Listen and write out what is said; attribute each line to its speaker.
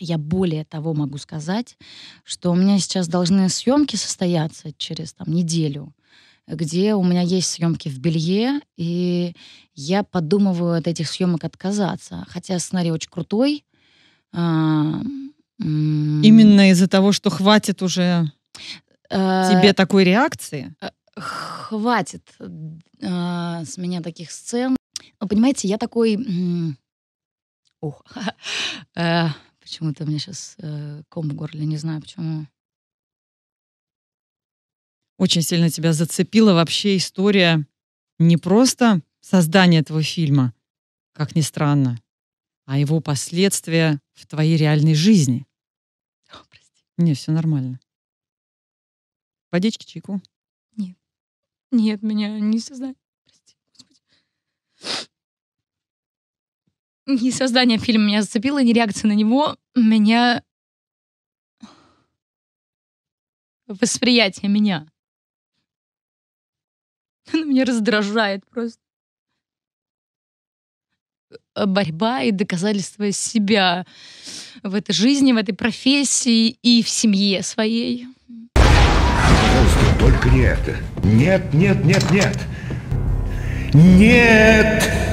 Speaker 1: Я более того могу сказать, что у меня сейчас должны съемки состояться через там, неделю, где у меня есть съемки в белье, и я подумываю от этих съемок отказаться. Хотя сценарий очень крутой. А,
Speaker 2: Именно из-за того, что хватит уже а, тебе такой реакции? Э,
Speaker 1: хватит э, а, с меня таких сцен. Ну Понимаете, я такой... Ух,
Speaker 3: Почему-то мне сейчас э, ком в горле, не знаю почему. Очень сильно тебя зацепила вообще история не просто создания этого фильма, как ни странно, а его последствия в твоей реальной жизни. О, прости. Не, все нормально. Водички, чайку? Нет.
Speaker 4: Нет, меня не создали. не создание фильма меня зацепило, не реакция на него. Меня... Восприятие меня. Оно меня раздражает просто.
Speaker 5: Э, борьба и доказательство себя в этой жизни, в этой профессии и в семье своей.
Speaker 2: Пожалуйста, только не это. Нет, нет, нет, нет. Нет!